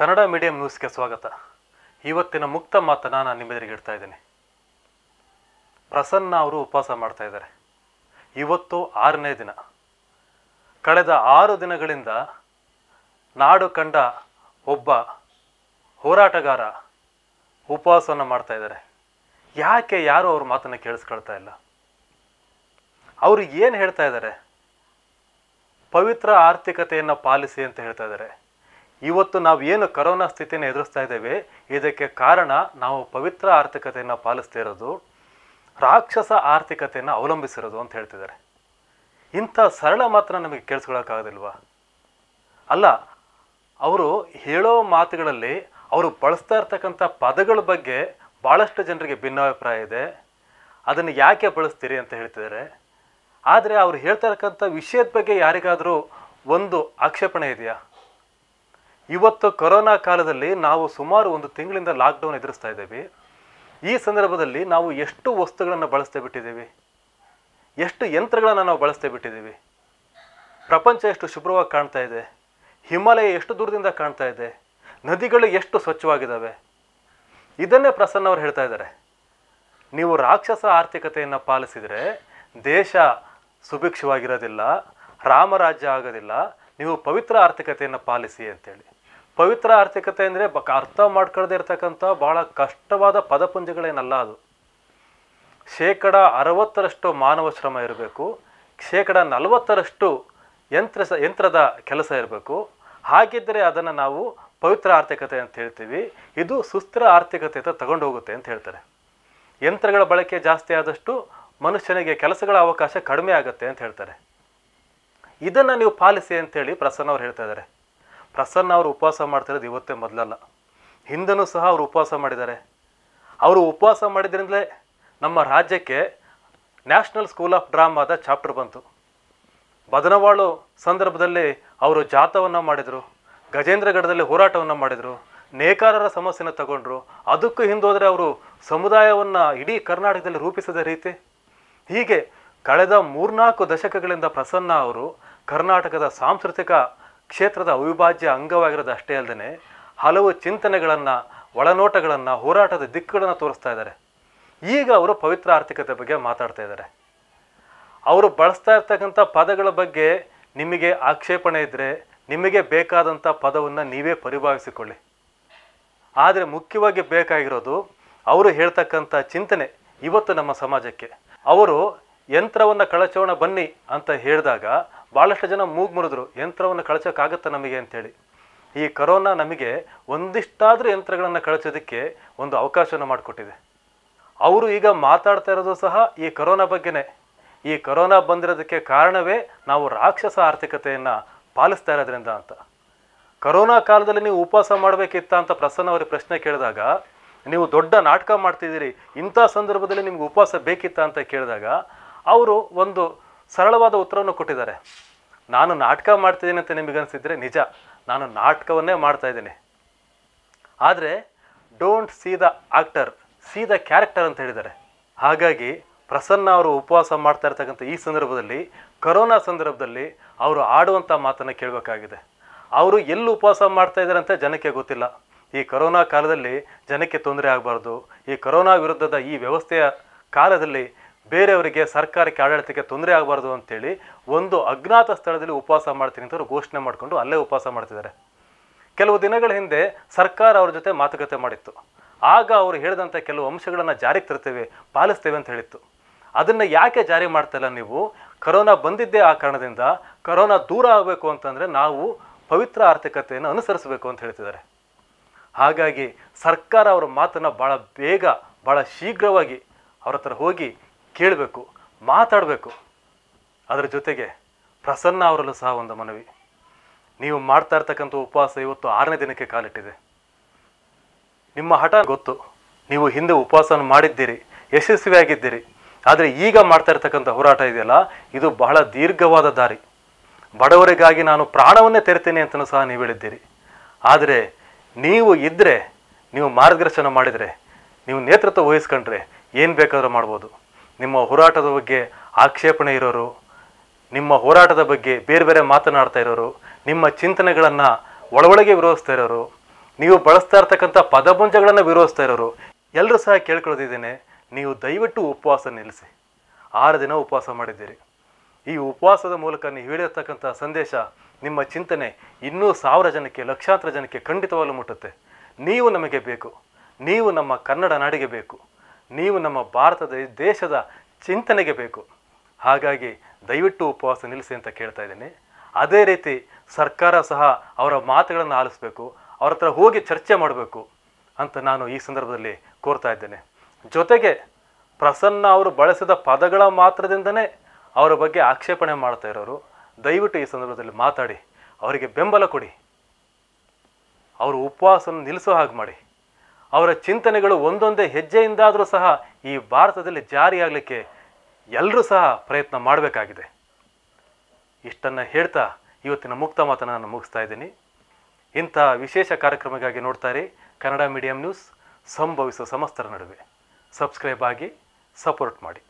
Kannada medium ನ್ಯೂಸ್ಗೆ ಸ್ವಾಗತ ಇವತ್ತಿನ ಮುಕ್ತ ಮಾತನ್ನು ನಾನು ನಿಮ್ಮೆದುರಿಗೆ ಇಡ್ತಾ ಇದ್ದೀನಿ ಪ್ರಸನ್ನ ಅವರು ಉಪವಾಸ ಮಾಡ್ತಾ ಇದ್ದಾರೆ ಇವತ್ತು ಆರನೇ ದಿನ ಕಳೆದ ಆರು ದಿನಗಳಿಂದ ನಾಡು ಕಂಡ ಒಬ್ಬ ಹೋರಾಟಗಾರ ಉಪವಾಸವನ್ನು ಮಾಡ್ತಾ ಇದ್ದಾರೆ ಯಾಕೆ ಯಾರು ಅವ್ರ ಮಾತನ್ನು ಕೇಳಿಸ್ಕೊಳ್ತಾ ಇಲ್ಲ ಅವರು ಏನು ಹೇಳ್ತಾ ಇದ್ದಾರೆ ಪವಿತ್ರ ಆರ್ಥಿಕತೆಯನ್ನು ಪಾಲಿಸಿ ಅಂತ ಹೇಳ್ತಾ ಇದ್ದಾರೆ ಇವತ್ತು ನಾವು ಏನು ಕರೋನಾ ಸ್ಥಿತಿಯನ್ನು ಎದುರಿಸ್ತಾ ಇದ್ದೇವೆ ಇದಕ್ಕೆ ಕಾರಣ ನಾವು ಪವಿತ್ರ ಆರ್ಥಿಕತೆಯನ್ನು ಇರೋದು ರಾಕ್ಷಸ ಆರ್ಥಿಕತೆಯನ್ನು ಅವಲಂಬಿಸಿರೋದು ಅಂತ ಹೇಳ್ತಿದ್ದಾರೆ ಇಂಥ ಸರಳ ಮಾತ್ರ ನಮಗೆ ಕೇಳಿಸ್ಕೊಳ್ಳೋಕ್ಕಾಗೋದಿಲ್ವಾ ಅಲ್ಲ ಅವರು ಹೇಳೋ ಮಾತುಗಳಲ್ಲಿ ಅವರು ಬಳಸ್ತಾ ಇರ್ತಕ್ಕಂಥ ಪದಗಳ ಬಗ್ಗೆ ಭಾಳಷ್ಟು ಜನರಿಗೆ ಭಿನ್ನಾಭಿಪ್ರಾಯ ಇದೆ ಅದನ್ನು ಯಾಕೆ ಬಳಸ್ತೀರಿ ಅಂತ ಹೇಳ್ತಿದ್ದಾರೆ ಆದರೆ ಅವ್ರು ಹೇಳ್ತಾ ಇರ್ತಕ್ಕಂಥ ವಿಷಯದ ಬಗ್ಗೆ ಯಾರಿಗಾದರೂ ಒಂದು ಆಕ್ಷೇಪಣೆ ಇದೆಯಾ ಇವತ್ತು ಕೊರೋನಾ ಕಾಲದಲ್ಲಿ ನಾವು ಸುಮಾರು ಒಂದು ತಿಂಗಳಿಂದ ಲಾಕ್ಡೌನ್ ಎದುರಿಸ್ತಾ ಇದ್ದೇವೆ ಈ ಸಂದರ್ಭದಲ್ಲಿ ನಾವು ಎಷ್ಟು ವಸ್ತುಗಳನ್ನು ಬಳಸ್ತೇ ಬಿಟ್ಟಿದ್ದೀವಿ ಎಷ್ಟು ಯಂತ್ರಗಳನ್ನು ನಾವು ಬಳಸ್ತೇ ಬಿಟ್ಟಿದ್ದೀವಿ ಪ್ರಪಂಚ ಎಷ್ಟು ಶುಭ್ರವಾಗಿ ಕಾಣ್ತಾ ಇದೆ ಹಿಮಾಲಯ ಎಷ್ಟು ದೂರದಿಂದ ಕಾಣ್ತಾ ಇದೆ ನದಿಗಳು ಎಷ್ಟು ಸ್ವಚ್ಛವಾಗಿದ್ದಾವೆ ಇದನ್ನೇ ಪ್ರಸನ್ನ ಅವರು ಹೇಳ್ತಾ ಇದ್ದಾರೆ ನೀವು ರಾಕ್ಷಸ ಆರ್ಥಿಕತೆಯನ್ನು ಪಾಲಿಸಿದರೆ ದೇಶ ಸುಭಿಕ್ಷವಾಗಿರೋದಿಲ್ಲ ರಾಮರಾಜ್ಯ ಆಗೋದಿಲ್ಲ ನೀವು ಪವಿತ್ರ ಆರ್ಥಿಕತೆಯನ್ನು ಪಾಲಿಸಿ ಅಂತೇಳಿ ಪವಿತ್ರ ಆರ್ಥಿಕತೆ ಅಂದರೆ ಬ ಅರ್ಥ ಮಾಡ್ಕೊಳ್ಳದೆ ಇರತಕ್ಕಂಥ ಬಹಳ ಕಷ್ಟವಾದ ಪದಪುಂಜಗಳೇನಲ್ಲ ಅದು ಶೇಕಡ ಅರವತ್ತರಷ್ಟು ಮಾನವ ಶ್ರಮ ಇರಬೇಕು ಶೇಕಡ ನಲವತ್ತರಷ್ಟು ಯಂತ್ರ ಯಂತ್ರದ ಕೆಲಸ ಇರಬೇಕು ಹಾಗಿದ್ದರೆ ಅದನ್ನು ನಾವು ಪವಿತ್ರ ಆರ್ಥಿಕತೆ ಅಂತ ಹೇಳ್ತೀವಿ ಇದು ಸುಸ್ಥಿರ ಆರ್ಥಿಕತೆ ಅಂತ ತಗೊಂಡು ಹೋಗುತ್ತೆ ಅಂತ ಹೇಳ್ತಾರೆ ಯಂತ್ರಗಳ ಬಳಕೆ ಜಾಸ್ತಿ ಆದಷ್ಟು ಮನುಷ್ಯನಿಗೆ ಕೆಲಸಗಳ ಅವಕಾಶ ಕಡಿಮೆ ಆಗುತ್ತೆ ಅಂತ ಹೇಳ್ತಾರೆ ಇದನ್ನು ನೀವು ಪಾಲಿಸಿ ಅಂತೇಳಿ ಪ್ರಸನ್ನ ಹೇಳ್ತಾ ಇದ್ದಾರೆ ಪ್ರಸನ್ನ ಅವರು ಉಪವಾಸ ಮಾಡ್ತಿರೋದು ಇವತ್ತೇ ಮೊದಲಲ್ಲ ಹಿಂದನೂ ಸಹ ಅವರು ಉಪವಾಸ ಮಾಡಿದ್ದಾರೆ ಅವರು ಉಪವಾಸ ಮಾಡಿದ್ರಿಂದಲೇ ನಮ್ಮ ರಾಜ್ಯಕ್ಕೆ ನ್ಯಾಷನಲ್ ಸ್ಕೂಲ್ ಆಫ್ ಡ್ರಾಮಾದ ಚಾಪ್ಟರ್ ಬಂತು ಬದನವಾಳು ಸಂದರ್ಭದಲ್ಲಿ ಅವರು ಜಾಥವನ್ನು ಮಾಡಿದರು ಗಜೇಂದ್ರಗಢದಲ್ಲಿ ಹೋರಾಟವನ್ನು ಮಾಡಿದರು ನೇಕಾರರ ಸಮಸ್ಯೆನ ತಗೊಂಡ್ರು ಅದಕ್ಕೂ ಹಿಂದೋದರೆ ಅವರು ಸಮುದಾಯವನ್ನು ಇಡೀ ಕರ್ನಾಟಕದಲ್ಲಿ ರೂಪಿಸಿದ ರೀತಿ ಹೀಗೆ ಕಳೆದ ಮೂರ್ನಾಲ್ಕು ದಶಕಗಳಿಂದ ಪ್ರಸನ್ನ ಅವರು ಕರ್ನಾಟಕದ ಸಾಂಸ್ಕೃತಿಕ ಕ್ಷೇತ್ರದ ಅವಿಭಾಜ್ಯ ಅಂಗವಾಗಿರೋದು ಅಷ್ಟೇ ಅಲ್ಲದೆ ಹಲವು ಚಿಂತನೆಗಳನ್ನು ಒಳನೋಟಗಳನ್ನು ಹೋರಾಟದ ದಿಕ್ಕುಗಳನ್ನು ತೋರಿಸ್ತಾ ಇದ್ದಾರೆ ಈಗ ಅವರು ಪವಿತ್ರ ಆರ್ಥಿಕತೆ ಬಗ್ಗೆ ಮಾತಾಡ್ತಾ ಇದ್ದಾರೆ ಅವರು ಬಳಸ್ತಾ ಇರ್ತಕ್ಕಂಥ ಪದಗಳ ಬಗ್ಗೆ ನಿಮಗೆ ಆಕ್ಷೇಪಣೆ ಇದ್ದರೆ ನಿಮಗೆ ಬೇಕಾದಂಥ ಪದವನ್ನು ನೀವೇ ಪರಿಭಾವಿಸಿಕೊಳ್ಳಿ ಆದರೆ ಮುಖ್ಯವಾಗಿ ಬೇಕಾಗಿರೋದು ಅವರು ಹೇಳ್ತಕ್ಕಂಥ ಚಿಂತನೆ ಇವತ್ತು ನಮ್ಮ ಸಮಾಜಕ್ಕೆ ಅವರು ಯಂತ್ರವನ್ನು ಕಳಚೋಣ ಬನ್ನಿ ಅಂತ ಹೇಳಿದಾಗ ಭಾಳಷ್ಟು ಜನ ಮೂಗು ಮುರಿದ್ರು ಯಂತ್ರವನ್ನು ಕಳಚೋಕ್ಕಾಗತ್ತಾ ನಮಗೆ ಅಂಥೇಳಿ ಈ ಕರೋನಾ ನಮಗೆ ಒಂದಿಷ್ಟಾದರೂ ಯಂತ್ರಗಳನ್ನು ಕಳಚೋದಕ್ಕೆ ಒಂದು ಅವಕಾಶವನ್ನು ಮಾಡಿಕೊಟ್ಟಿದೆ ಅವರು ಈಗ ಮಾತಾಡ್ತಾ ಇರೋದು ಸಹ ಈ ಕರೋನಾ ಬಗ್ಗೆನೇ ಈ ಕರೋನಾ ಬಂದಿರೋದಕ್ಕೆ ಕಾರಣವೇ ನಾವು ರಾಕ್ಷಸ ಆರ್ಥಿಕತೆಯನ್ನು ಪಾಲಿಸ್ತಾ ಇರೋದ್ರಿಂದ ಅಂತ ಕರೋನಾ ಕಾಲದಲ್ಲಿ ನೀವು ಉಪವಾಸ ಮಾಡಬೇಕಿತ್ತ ಅಂತ ಪ್ರಸನ್ನ ಅವರಿಗೆ ಪ್ರಶ್ನೆ ಕೇಳಿದಾಗ ನೀವು ದೊಡ್ಡ ನಾಟಕ ಮಾಡ್ತಿದ್ದೀರಿ ಇಂಥ ಸಂದರ್ಭದಲ್ಲಿ ನಿಮ್ಗೆ ಉಪವಾಸ ಬೇಕಿತ್ತ ಅಂತ ಕೇಳಿದಾಗ ಅವರು ಒಂದು ಸರಳವಾದ ಉತ್ತರವನ್ನು ಕೊಟ್ಟಿದ್ದಾರೆ ನಾನು ನಾಟಕ ಮಾಡ್ತಿದ್ದೀನಿ ಅಂತ ನಿಮಗನಿಸಿದರೆ ನಿಜ ನಾನು ನಾಟಕವನ್ನೇ ಮಾಡ್ತಾ ಇದ್ದೀನಿ ಆದರೆ don't see the actor see the character ಅಂತ ಹೇಳಿದ್ದಾರೆ ಹಾಗಾಗಿ ಪ್ರಸನ್ನ ಅವರು ಉಪವಾಸ ಮಾಡ್ತಾ ಇರ್ತಕ್ಕಂಥ ಈ ಸಂದರ್ಭದಲ್ಲಿ ಕರೋನಾ ಸಂದರ್ಭದಲ್ಲಿ ಅವರು ಆಡುವಂಥ ಮಾತನ್ನು ಕೇಳಬೇಕಾಗಿದೆ ಅವರು ಎಲ್ಲಿ ಉಪವಾಸ ಮಾಡ್ತಾಯಿದ್ದಾರೆ ಅಂತ ಜನಕ್ಕೆ ಗೊತ್ತಿಲ್ಲ ಈ ಕರೋನಾ ಕಾಲದಲ್ಲಿ ಜನಕ್ಕೆ ತೊಂದರೆ ಆಗಬಾರ್ದು ಈ ಕರೋನಾ ವಿರುದ್ಧದ ಈ ವ್ಯವಸ್ಥೆಯ ಕಾಲದಲ್ಲಿ ಬೇರೆಯವರಿಗೆ ಸರ್ಕಾರಕ್ಕೆ ಆಡಳಿತಕ್ಕೆ ತೊಂದರೆ ಆಗಬಾರ್ದು ಅಂತೇಳಿ ಒಂದು ಅಜ್ಞಾತ ಸ್ಥಳದಲ್ಲಿ ಉಪವಾಸ ಮಾಡ್ತೀನಿ ಅಂತ ಅವರು ಘೋಷಣೆ ಮಾಡಿಕೊಂಡು ಅಲ್ಲೇ ಉಪವಾಸ ಮಾಡ್ತಿದ್ದಾರೆ ಕೆಲವು ದಿನಗಳ ಹಿಂದೆ ಸರ್ಕಾರ ಅವ್ರ ಜೊತೆ ಮಾತುಕತೆ ಮಾಡಿತ್ತು ಆಗ ಅವರು ಹೇಳಿದಂಥ ಕೆಲವು ಅಂಶಗಳನ್ನು ಜಾರಿಗೆ ತರ್ತೇವೆ ಪಾಲಿಸ್ತೇವೆ ಅಂತ ಹೇಳಿತ್ತು ಅದನ್ನು ಯಾಕೆ ಜಾರಿ ಮಾಡ್ತಾಯಿಲ್ಲ ನೀವು ಕರೋನಾ ಬಂದಿದ್ದೇ ಆ ಕಾರಣದಿಂದ ಕರೋನಾ ದೂರ ಆಗಬೇಕು ಅಂತಂದರೆ ನಾವು ಪವಿತ್ರ ಆರ್ಥಿಕತೆಯನ್ನು ಅನುಸರಿಸಬೇಕು ಅಂತ ಹೇಳ್ತಿದ್ದಾರೆ ಹಾಗಾಗಿ ಸರ್ಕಾರ ಅವರ ಮಾತನ್ನು ಭಾಳ ಬೇಗ ಭಾಳ ಶೀಘ್ರವಾಗಿ ಅವರ ಹತ್ರ ಹೋಗಿ ಕೇಳಬೇಕು ಮಾತಾಡಬೇಕು ಅದರ ಜೊತೆಗೆ ಪ್ರಸನ್ನ ಅವರಲ್ಲೂ ಸಹ ಒಂದು ಮನವಿ ನೀವು ಮಾಡ್ತಾ ಇರ್ತಕ್ಕಂಥ ಉಪವಾಸ ಇವತ್ತು ಆರನೇ ದಿನಕ್ಕೆ ಕಾಲಿಟ್ಟಿದೆ ನಿಮ್ಮ ಹಠ ಗೊತ್ತು ನೀವು ಹಿಂದೆ ಉಪವಾಸನ ಮಾಡಿದ್ದೀರಿ ಯಶಸ್ವಿಯಾಗಿದ್ದೀರಿ ಆದರೆ ಈಗ ಮಾಡ್ತಾ ಇರ್ತಕ್ಕಂಥ ಹೋರಾಟ ಇದೆಯಲ್ಲ ಇದು ಬಹಳ ದೀರ್ಘವಾದ ದಾರಿ ಬಡವರಿಗಾಗಿ ನಾನು ಪ್ರಾಣವನ್ನೇ ತೆರಿತೇನೆ ಅಂತಲೂ ಸಹ ನೀವು ಹೇಳಿದ್ದೀರಿ ಆದರೆ ನೀವು ಇದ್ದರೆ ನೀವು ಮಾರ್ಗದರ್ಶನ ಮಾಡಿದರೆ ನೀವು ನೇತೃತ್ವ ವಹಿಸ್ಕೊಂಡ್ರೆ ಏನು ಬೇಕಾದರೂ ಮಾಡ್ಬೋದು ನಿಮ್ಮ ಹೋರಾಟದ ಬಗ್ಗೆ ಆಕ್ಷೇಪಣೆ ಇರೋರು ನಿಮ್ಮ ಹೋರಾಟದ ಬಗ್ಗೆ ಬೇರೆ ಬೇರೆ ಮಾತನಾಡ್ತಾ ಇರೋರು ನಿಮ್ಮ ಚಿಂತನೆಗಳನ್ನು ಒಳಗೊಳಗೆ ವಿರೋಧಿಸ್ತಾ ಇರೋರು ನೀವು ಬಳಸ್ತಾ ಇರ್ತಕ್ಕಂಥ ಪದಭುಂಜಗಳನ್ನು ವಿರೋಧಿಸ್ತಾ ಇರೋರು ಎಲ್ಲರೂ ಸಹ ಕೇಳ್ಕೊಳ್ತಿದ್ದೇನೆ ನೀವು ದಯವಿಟ್ಟು ಉಪವಾಸ ನಿಲ್ಲಿಸಿ ಆರು ದಿನ ಉಪವಾಸ ಮಾಡಿದ್ದೀರಿ ಈ ಉಪವಾಸದ ಮೂಲಕ ನೀವು ಹೇಳಿರ್ತಕ್ಕಂಥ ಸಂದೇಶ ನಿಮ್ಮ ಚಿಂತನೆ ಇನ್ನೂ ಸಾವಿರ ಜನಕ್ಕೆ ಲಕ್ಷಾಂತರ ಜನಕ್ಕೆ ಖಂಡಿತವಾಗಲು ಮುಟ್ಟುತ್ತೆ ನೀವು ನಮಗೆ ಬೇಕು ನೀವು ನಮ್ಮ ಕನ್ನಡ ನಾಡಿಗೆ ಬೇಕು ನೀವು ನಮ್ಮ ಭಾರತದ ದೇಶದ ಚಿಂತನೆಗೆ ಬೇಕು ಹಾಗಾಗಿ ದಯವಿಟ್ಟು ಉಪವಾಸ ನಿಲ್ಲಿಸಿ ಅಂತ ಕೇಳ್ತಾ ಇದ್ದೀನಿ ಅದೇ ರೀತಿ ಸರ್ಕಾರ ಸಹ ಅವರ ಮಾತುಗಳನ್ನು ಆಲಿಸಬೇಕು ಅವ್ರ ಹತ್ರ ಹೋಗಿ ಚರ್ಚೆ ಮಾಡಬೇಕು ಅಂತ ನಾನು ಈ ಸಂದರ್ಭದಲ್ಲಿ ಕೋರ್ತಾ ಇದ್ದೇನೆ ಜೊತೆಗೆ ಪ್ರಸನ್ನ ಅವರು ಬಳಸಿದ ಪದಗಳ ಮಾತ್ರದಿಂದನೇ ಅವರ ಬಗ್ಗೆ ಆಕ್ಷೇಪಣೆ ಮಾಡ್ತಾ ಇರೋರು ದಯವಿಟ್ಟು ಈ ಸಂದರ್ಭದಲ್ಲಿ ಮಾತಾಡಿ ಅವರಿಗೆ ಬೆಂಬಲ ಕೊಡಿ ಅವರು ಉಪವಾಸವನ್ನು ನಿಲ್ಲಿಸೋ ಹಾಗೆ ಮಾಡಿ ಅವರ ಚಿಂತನೆಗಳು ಒಂದೊಂದೇ ಹೆಜ್ಜೆಯಿಂದಾದರೂ ಸಹ ಈ ಭಾರತದಲ್ಲಿ ಜಾರಿಯಾಗಲಿಕ್ಕೆ ಎಲ್ಲರೂ ಸಹ ಪ್ರಯತ್ನ ಮಾಡಬೇಕಾಗಿದೆ ಇಷ್ಟನ್ನು ಹೇಳ್ತಾ ಇವತ್ತಿನ ಮುಕ್ತ ಮಾತನ್ನು ನಾನು ಮುಗಿಸ್ತಾ ಇದ್ದೀನಿ ಇಂಥ ವಿಶೇಷ ಕಾರ್ಯಕ್ರಮಕ್ಕಾಗಿ ನೋಡ್ತಾರೆ ಕನ್ನಡ ಮೀಡಿಯಂ ನ್ಯೂಸ್ ಸಂಭವಿಸುವ ಸಮಸ್ತರ ನಡುವೆ ಸಬ್ಸ್ಕ್ರೈಬ್ ಆಗಿ ಸಪೋರ್ಟ್ ಮಾಡಿ